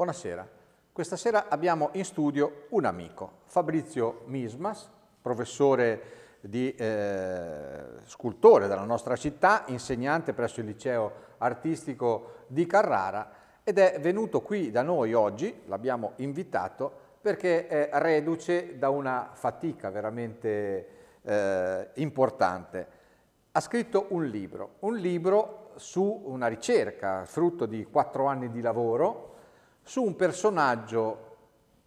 Buonasera. Questa sera abbiamo in studio un amico, Fabrizio Mismas, professore di eh, scultore della nostra città, insegnante presso il liceo artistico di Carrara ed è venuto qui da noi oggi, l'abbiamo invitato, perché è reduce da una fatica veramente eh, importante. Ha scritto un libro, un libro su una ricerca, frutto di quattro anni di lavoro, su un personaggio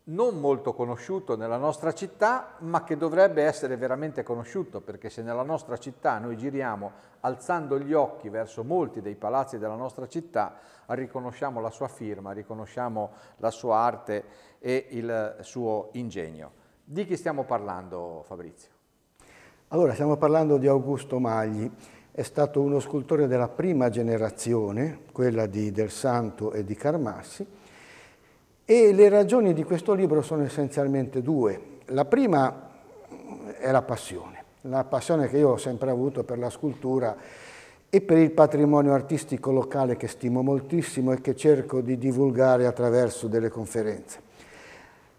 non molto conosciuto nella nostra città, ma che dovrebbe essere veramente conosciuto, perché se nella nostra città noi giriamo alzando gli occhi verso molti dei palazzi della nostra città, riconosciamo la sua firma, riconosciamo la sua arte e il suo ingegno. Di chi stiamo parlando, Fabrizio? Allora, stiamo parlando di Augusto Magli. È stato uno scultore della prima generazione, quella di Del Santo e di Carmassi, e le ragioni di questo libro sono essenzialmente due. La prima mm, è la passione, la passione che io ho sempre avuto per la scultura e per il patrimonio artistico locale che stimo moltissimo e che cerco di divulgare attraverso delle conferenze.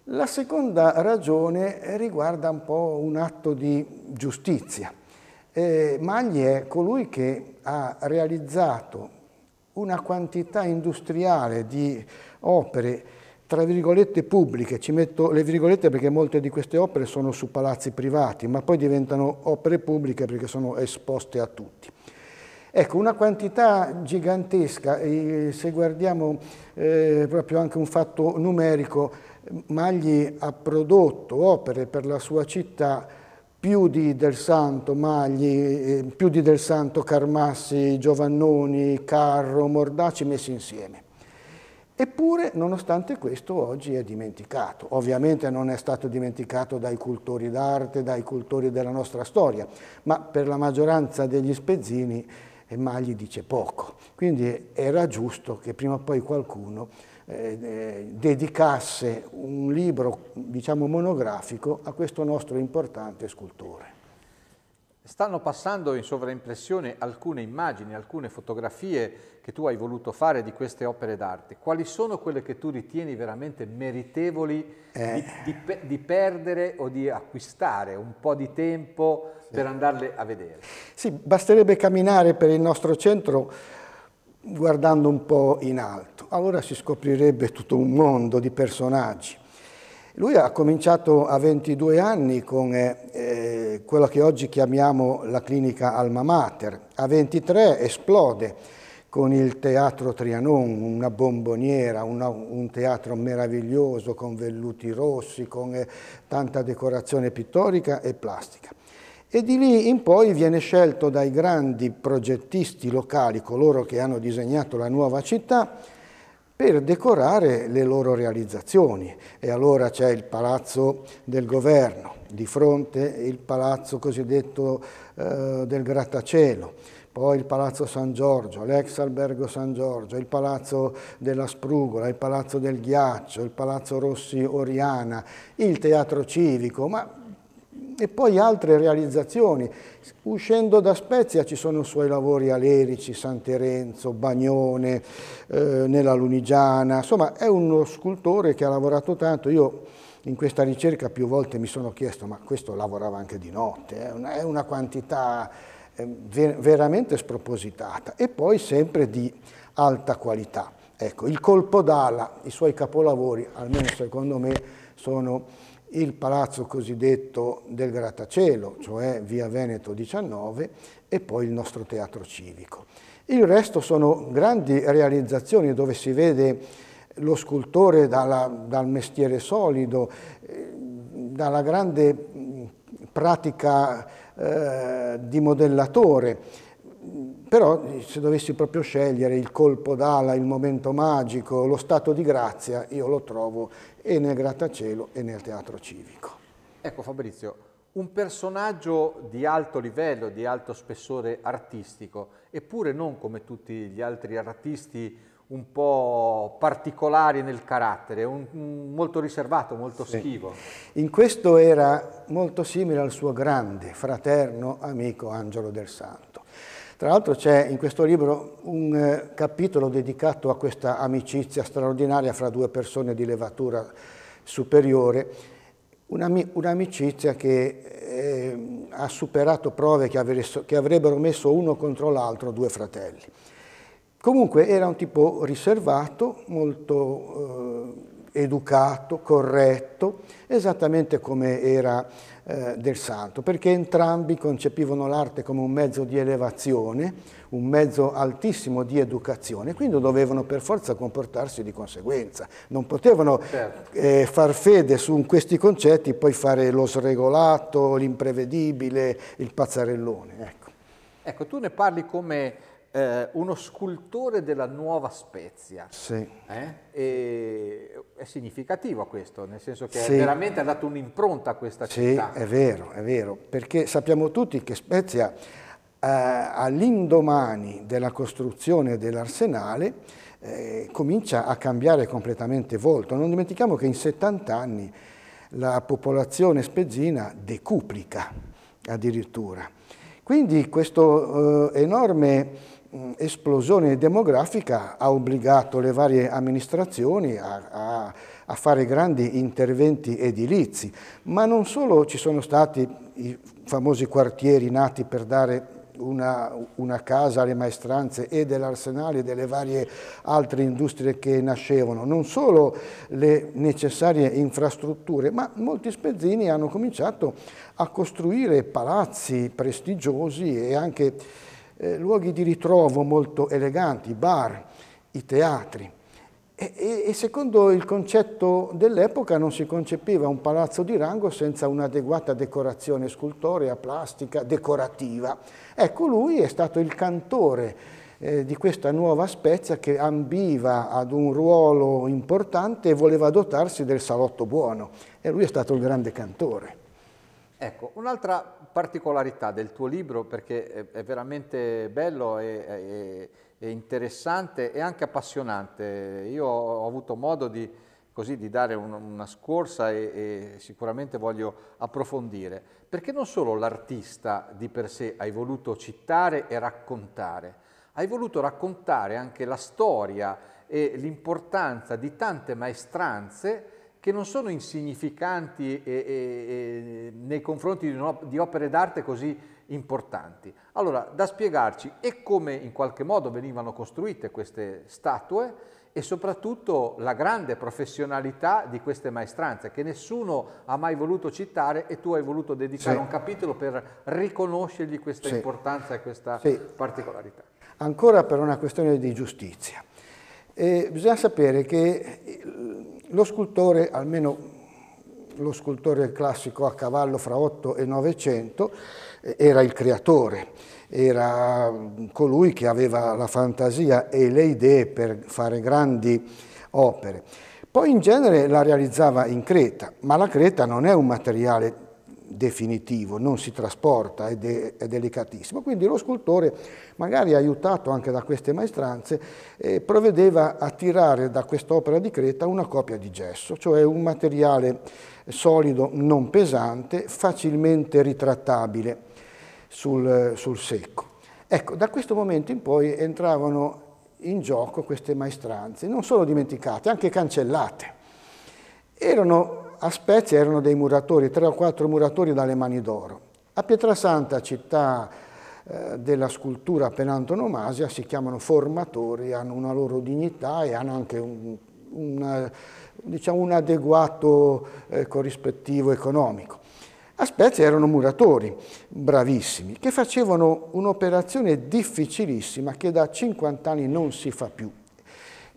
La seconda ragione riguarda un po' un atto di giustizia. Eh, Magli è colui che ha realizzato una quantità industriale di opere tra virgolette pubbliche, ci metto le virgolette perché molte di queste opere sono su palazzi privati, ma poi diventano opere pubbliche perché sono esposte a tutti. Ecco, una quantità gigantesca, e se guardiamo eh, proprio anche un fatto numerico, Magli ha prodotto opere per la sua città più di Del Santo, Magli, eh, più di Del Santo, Carmassi, Giovannoni, Carro, Mordaci messi insieme. Eppure, nonostante questo, oggi è dimenticato. Ovviamente non è stato dimenticato dai cultori d'arte, dai cultori della nostra storia, ma per la maggioranza degli spezzini eh, Magli dice poco. Quindi era giusto che prima o poi qualcuno eh, eh dedicasse un libro, diciamo, monografico a questo nostro importante scultore stanno passando in sovraimpressione alcune immagini, alcune fotografie che tu hai voluto fare di queste opere d'arte. Quali sono quelle che tu ritieni veramente meritevoli eh. di, di, di, perdere o di acquistare un po' di tempo sì. per andarle a vedere? Sì, basterebbe camminare per il nostro centro guardando un po' in alto. Allora si scoprirebbe tutto un mondo di personaggi. Lui ha cominciato a 22 anni con... Eh, eh quella che oggi chiamiamo la clinica Alma Mater. A 23 esplode con il teatro Trianon, una bomboniera, una, un teatro meraviglioso con velluti rossi, con eh, tanta decorazione pittorica e plastica. E di lì in poi viene scelto dai grandi progettisti locali, coloro che hanno disegnato la nuova città, per decorare le loro realizzazioni. E allora c'è il palazzo del governo, di fronte il palazzo cosiddetto eh, del grattacielo, poi il palazzo San Giorgio, l'ex albergo San Giorgio, il palazzo della Sprugola, il palazzo del Ghiaccio, il palazzo Rossi Oriana, il teatro civico, ma e poi altre realizzazioni. Uscendo da Spezia ci sono suoi lavori a Lerici, San Terenzo, Bagnone, eh, nella Lunigiana, insomma è uno scultore che ha lavorato tanto. Io in questa ricerca più volte mi sono chiesto, ma questo lavorava anche di notte, è una, quantità ehm, veramente spropositata e poi sempre di alta qualità. Ecco, il colpo d'ala, i suoi capolavori, almeno secondo me, sono il palazzo cosiddetto del grattacielo, cioè via Veneto 19, e poi il nostro teatro civico. Il resto sono grandi realizzazioni dove si vede lo scultore dalla, dal mestiere solido, eh, dalla grande pratica eh, di modellatore, però se dovessi proprio scegliere il colpo d'ala, il momento magico, lo stato di grazia, io lo trovo e nel grattacielo e nel teatro civico. Ecco Fabrizio, un personaggio di alto livello, di alto spessore artistico, eppure non come tutti gli altri artisti un po' particolari nel carattere, un, molto riservato, molto sì. schivo. In questo era molto simile al suo grande fraterno amico Angelo del Santo. Tra l'altro c'è in questo libro un eh, capitolo dedicato a questa amicizia straordinaria fra due persone di levatura superiore, un'amicizia che eh, ha superato prove che, avrebbero messo uno contro l'altro due fratelli. Comunque era un tipo riservato, molto eh, educato, corretto, esattamente come era eh, del santo, perché entrambi concepivano l'arte come un mezzo di elevazione, un mezzo altissimo di educazione, quindi dovevano per forza comportarsi di conseguenza. Non potevano certo. eh, far fede su questi concetti, e poi fare lo sregolato, l'imprevedibile, il pazzarellone. Ecco. ecco, tu ne parli come eh, uno scultore della nuova Spezia. Sì. Eh? E, è significativo questo, nel senso che sì. veramente ha dato un'impronta a questa sì, città. Sì, è vero, è vero, perché sappiamo tutti che Spezia eh, all'indomani della costruzione dell'arsenale eh, comincia a cambiare completamente volto. Non dimentichiamo che in 70 anni la popolazione spezzina decuplica addirittura. Quindi questo eh, enorme Mm, esplosione demografica ha obbligato le varie amministrazioni a, a, a, fare grandi interventi edilizi, ma non solo ci sono stati i famosi quartieri nati per dare una, una casa alle maestranze e dell'arsenale e delle varie altre industrie che nascevano, non solo le necessarie infrastrutture, ma molti spezzini hanno cominciato a costruire palazzi prestigiosi e anche eh, luoghi di ritrovo molto eleganti, i bar, i teatri. E, e, e secondo il concetto dell'epoca non si concepiva un palazzo di rango senza un'adeguata decorazione scultorea, plastica, decorativa. Ecco, lui è stato il cantore eh, di questa nuova spezia che ambiva ad un ruolo importante e voleva dotarsi del salotto buono. E lui è stato il grande cantore. Ecco, un'altra particolarità del tuo libro, perché è veramente bello e, e, e interessante e anche appassionante, io ho avuto modo di, così, di dare un, una scorsa e, e sicuramente voglio approfondire, perché non solo l'artista di per sé hai voluto citare e raccontare, hai voluto raccontare anche la storia e l'importanza di tante maestranze che non sono insignificanti e, e, e nei confronti di, op di opere d'arte così importanti. Allora, da spiegarci e come in qualche modo venivano costruite queste statue e soprattutto la grande professionalità di queste maestranze che nessuno ha mai voluto citare e tu hai voluto dedicare sì. un capitolo per riconoscergli questa sì. importanza e questa sì. particolarità. Ancora per una questione di giustizia. Eh, bisogna sapere che lo scultore, almeno lo scultore classico a cavallo fra 8 e 900, eh, era il creatore, era colui che aveva la fantasia e le idee per fare grandi opere. Poi in genere la realizzava in Creta, ma la Creta non è un materiale definitivo, non si trasporta ed è, è, delicatissimo. Quindi lo scultore, magari aiutato anche da queste maestranze, eh, provvedeva a tirare da quest'opera di Creta una copia di gesso, cioè un materiale solido, non pesante, facilmente ritrattabile sul, sul secco. Ecco, da questo momento in poi entravano in gioco queste maestranze, non solo dimenticate, anche cancellate. Erano a Spezia erano dei muratori, tre o quattro muratori dalle mani d'oro. A Pietrasanta, città eh, della scultura per antonomasia, si chiamano formatori, hanno una loro dignità e hanno anche un, una, diciamo, un adeguato eh, corrispettivo economico. A Spezia erano muratori bravissimi che facevano un'operazione difficilissima che da 50 anni non si fa più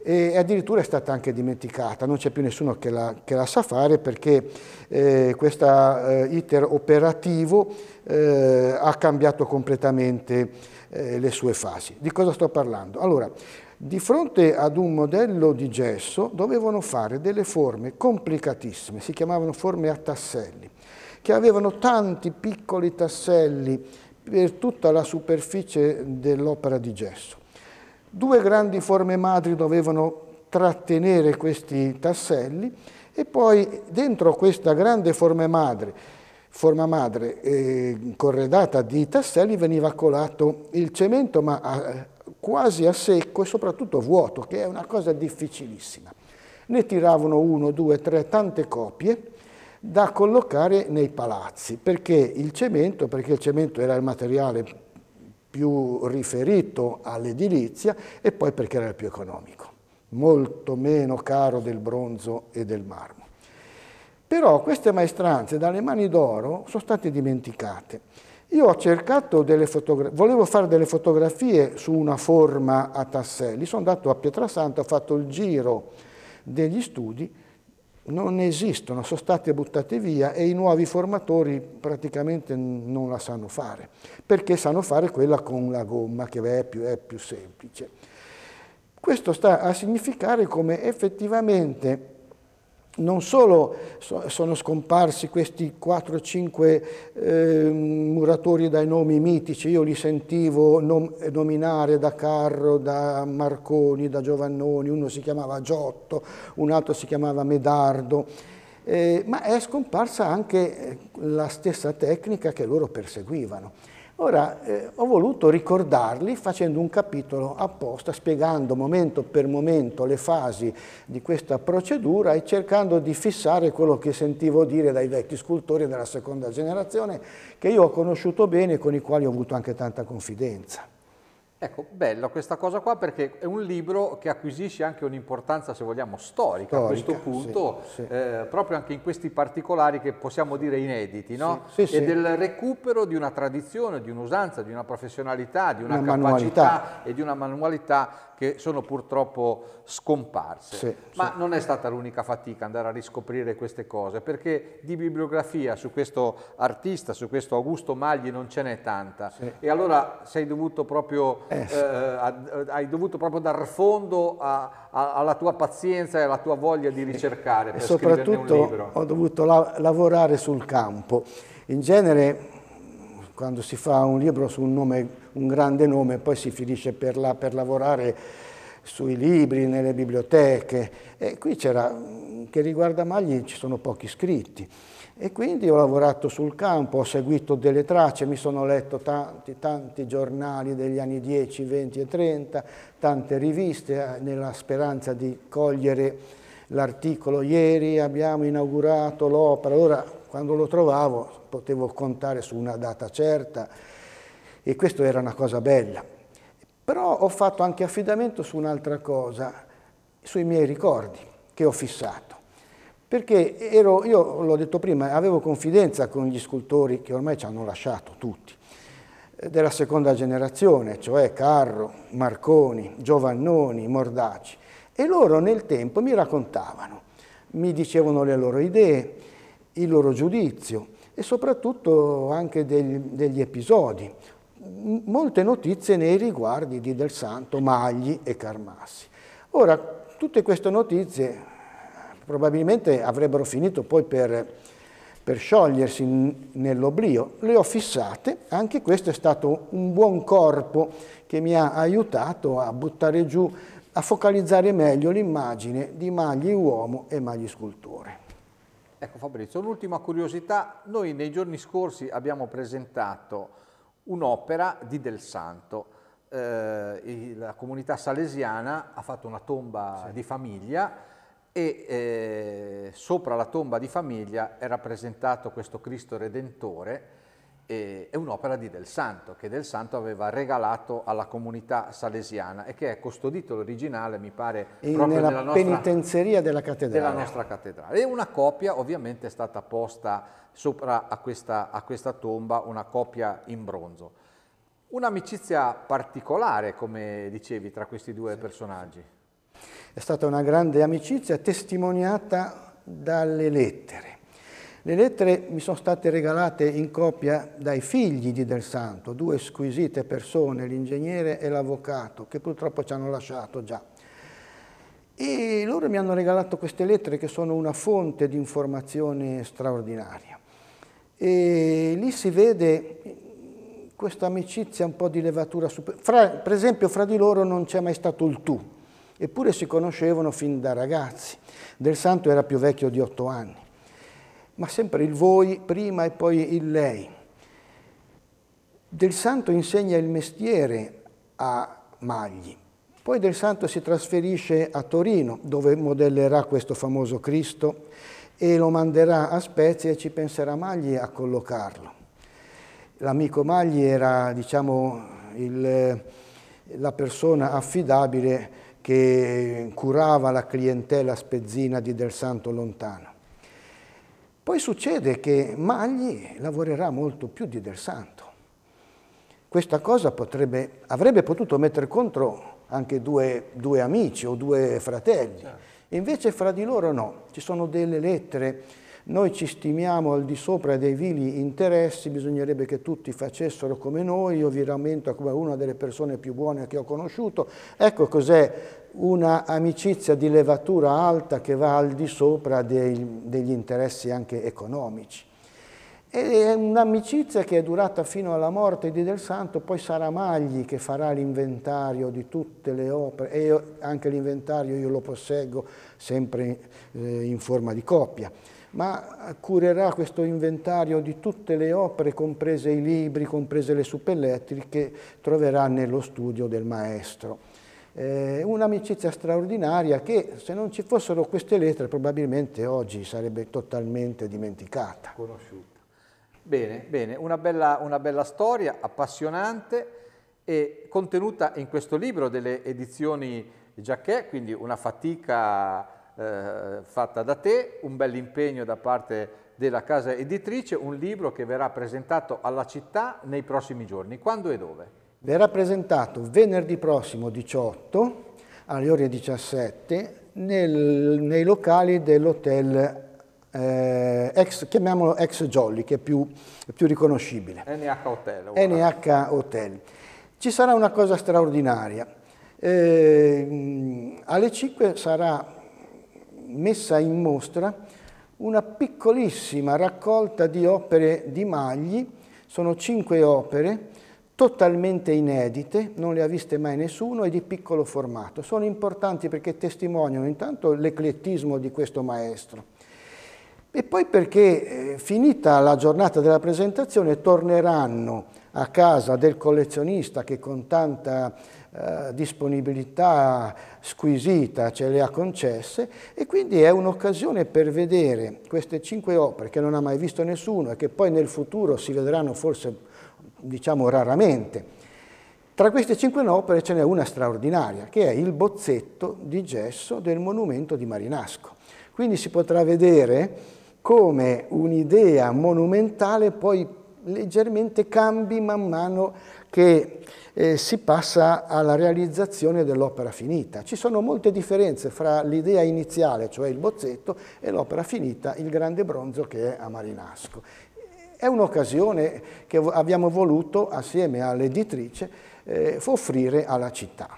e addirittura è stata anche dimenticata, non c'è più nessuno che la, che la, sa fare perché eh, questo eh, iter operativo eh, ha cambiato completamente eh, le sue fasi. Di cosa sto parlando? Allora, di fronte ad un modello di gesso dovevano fare delle forme complicatissime, si chiamavano forme a tasselli, che avevano tanti piccoli tasselli per tutta la superficie dell'opera di gesso Due grandi forme madri dovevano trattenere questi tasselli e poi dentro questa grande forma madre, forma madre eh, corredata di tasselli veniva colato il cemento ma a, eh, quasi a secco e soprattutto vuoto che è una cosa difficilissima. Ne tiravano uno, due, tre, tante copie da collocare nei palazzi perché il cemento, perché il cemento era il materiale più riferito all'edilizia e poi perché era il più economico, molto meno caro del bronzo e del marmo. Però queste maestranze dalle mani d'oro sono state dimenticate. Io ho cercato delle fotografie, volevo fare delle fotografie su una forma a tasselli, sono andato a Pietrasanta, ho fatto il giro degli studi non esistono, sono state buttate via e i nuovi formatori praticamente non la sanno fare, perché sanno fare quella con la gomma che è più, è più semplice. Questo sta a significare come effettivamente non solo sono scomparsi questi 4-5 eh, muratori dai nomi mitici, io li sentivo nom nominare da Carro, da Marconi, da Giovannoni, uno si chiamava Giotto, un altro si chiamava Medardo, eh, ma è scomparsa anche eh, la stessa tecnica che loro perseguivano. Ora, eh, ho voluto ricordarli facendo un capitolo apposta, spiegando momento per momento le fasi di questa procedura e cercando di fissare quello che sentivo dire dai vecchi scultori della seconda generazione, che io ho conosciuto bene e con i quali ho avuto anche tanta confidenza. Ecco, bella questa cosa qua perché è un libro che acquisisce anche un'importanza, se vogliamo, storica, storica, a questo punto, sì, sì. Eh, proprio anche in questi particolari che possiamo dire inediti, no? Sì, e del recupero di una tradizione, di un'usanza, di una professionalità, di una, una capacità manualità. e di una manualità che sono purtroppo scomparse. Sì, Ma sì. non è stata l'unica fatica andare a riscoprire queste cose, perché di bibliografia su questo artista, su questo Augusto Magli non ce n'è tanta. Sì. E allora dovuto proprio, eh, eh, eh, hai dovuto proprio dar fondo a, a, alla tua pazienza e alla tua voglia di ricercare per e soprattutto Ho dovuto la lavorare sul campo. In genere quando si fa un libro su un, nome, un grande nome, poi si finisce per, la, per lavorare sui libri, nelle biblioteche. E qui c'era, che riguarda Magli, ci sono pochi scritti. E quindi ho lavorato sul campo, ho seguito delle tracce, mi sono letto tanti, tanti giornali degli anni 10, 20 e 30, tante riviste eh, nella speranza di cogliere l'articolo. Ieri abbiamo inaugurato l'opera, allora quando lo trovavo potevo contare su una data certa e questo era una cosa bella. Però ho fatto anche affidamento su un'altra cosa, sui miei ricordi che ho fissato. Perché ero, io l'ho detto prima, avevo confidenza con gli scultori che ormai ci hanno lasciato tutti, eh, della seconda generazione, cioè Carro, Marconi, Giovannoni, Mordaci. E loro nel tempo mi raccontavano, mi dicevano le loro idee, il loro giudizio e soprattutto anche degli, degli episodi. molte notizie nei riguardi di Del Santo, Magli e Carmassi. Ora, tutte queste notizie eh, probabilmente avrebbero finito poi per, per sciogliersi nell'oblio, le ho fissate, anche questo è stato un buon corpo che mi ha aiutato a buttare giù, a focalizzare meglio l'immagine di Magli uomo e Magli scultore. Ecco Fabrizio, un'ultima curiosità, noi nei giorni scorsi abbiamo presentato un'opera di Del Santo, eh, la comunità salesiana ha fatto una tomba sì. di famiglia e eh, sopra la tomba di famiglia è rappresentato questo Cristo Redentore è un'opera di Del Santo, che Del Santo aveva regalato alla comunità salesiana e che è custodito l'originale, mi pare, e proprio nella, nella penitenzeria nostra, della cattedrale. Della nostra cattedrale. E una copia ovviamente è stata posta sopra a questa, a questa tomba, una copia in bronzo. Un'amicizia particolare, come dicevi, tra questi due sì. personaggi. È stata una grande amicizia testimoniata dalle lettere le lettere mi sono state regalate in coppia dai figli di Del Santo, due squisite persone, l'ingegnere e l'avvocato, che purtroppo ci hanno lasciato già. E loro mi hanno regalato queste lettere che sono una fonte di informazione straordinaria. E lì si vede questa amicizia un po' di levatura superiore. Fra, per esempio fra di loro non c'è mai stato il tu, eppure si conoscevano fin da ragazzi. Del Santo era più vecchio di otto anni ma sempre il voi prima e poi il lei. Del Santo insegna il mestiere a Magli, poi Del Santo si trasferisce a Torino dove modellerà questo famoso Cristo e lo manderà a Spezia e ci penserà Magli a collocarlo. L'amico Magli era diciamo, il, la persona affidabile che curava la clientela spezzina di Del Santo lontano. Poi succede che Magli lavorerà molto più di Del Santo. Questa cosa potrebbe, avrebbe potuto mettere contro anche due, due amici o due fratelli. Certo. Invece fra di loro no, ci sono delle lettere noi ci stimiamo al di sopra dei vili interessi, bisognerebbe che tutti facessero come noi, io vi rammento come una delle persone più buone che ho conosciuto. Ecco cos'è una amicizia di levatura alta che va al di sopra dei, degli interessi anche economici. È un'amicizia che è durata fino alla morte di Del Santo, poi sarà Magli che farà l'inventario di tutte le opere, e anche l'inventario io lo posseggo sempre eh, in forma di coppia ma curerà questo inventario di tutte le opere, comprese i libri, comprese le suppellettili, che troverà nello studio del maestro. Eh, Un'amicizia straordinaria che se non ci fossero queste lettere probabilmente oggi sarebbe totalmente dimenticata. Conosciuta. Bene, bene, una bella, una bella storia, appassionante e contenuta in questo libro delle edizioni Giacchè, quindi una fatica eh, fatta da te, un bel impegno da parte della casa editrice, un libro che verrà presentato alla città nei prossimi giorni. Quando e dove? Verrà presentato venerdì prossimo 18 alle ore 17 nel, nei locali dell'hotel eh, ex, chiamiamolo ex Jolly, che è più, più riconoscibile. NH Hotel. Ora. NH Hotel. Ci sarà una cosa straordinaria. Eh, alle 5 sarà messa in mostra una piccolissima raccolta di opere di Magli, sono cinque opere, totalmente inedite, non le ha viste mai nessuno e di piccolo formato. Sono importanti perché testimoniano intanto l'eclettismo di questo maestro e poi perché eh, finita la giornata della presentazione torneranno a casa del collezionista che con tanta eh, disponibilità squisita ce le ha concesse e quindi è un'occasione per vedere queste cinque opere che non ha mai visto nessuno e che poi nel futuro si vedranno forse diciamo raramente. Tra queste cinque opere ce n'è una straordinaria che è il bozzetto di gesso del monumento di Marinasco. Quindi si potrà vedere come un'idea monumentale poi leggermente cambi man mano che eh, si passa alla realizzazione dell'opera finita. Ci sono molte differenze fra l'idea iniziale, cioè il bozzetto, e l'opera finita, il grande bronzo che è a Marinasco. È un'occasione che abbiamo voluto, assieme all'editrice, eh, offrire alla città.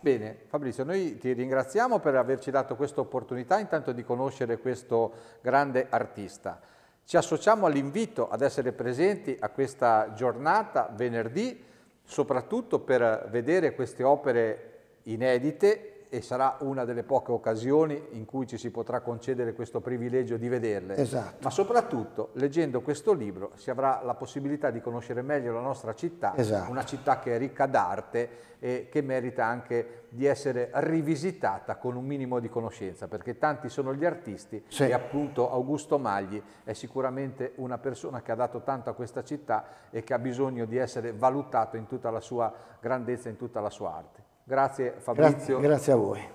Bene, Fabrizio, noi ti ringraziamo per averci dato questa opportunità intanto di conoscere questo grande artista. Ci associamo all'invito ad essere presenti a questa giornata venerdì, soprattutto per vedere queste opere inedite e sarà una delle poche occasioni in cui ci si potrà concedere questo privilegio di vederle. Esatto. Ma soprattutto, leggendo questo libro, si avrà la possibilità di conoscere meglio la nostra città, esatto. una città che è ricca d'arte e che merita anche di essere rivisitata con un minimo di conoscenza, perché tanti sono gli artisti sì. e appunto Augusto Magli è sicuramente una persona che ha dato tanto a questa città e che ha bisogno di essere valutato in tutta la sua grandezza, in tutta la sua arte. Grazie Fabrizio. Gra grazie a voi.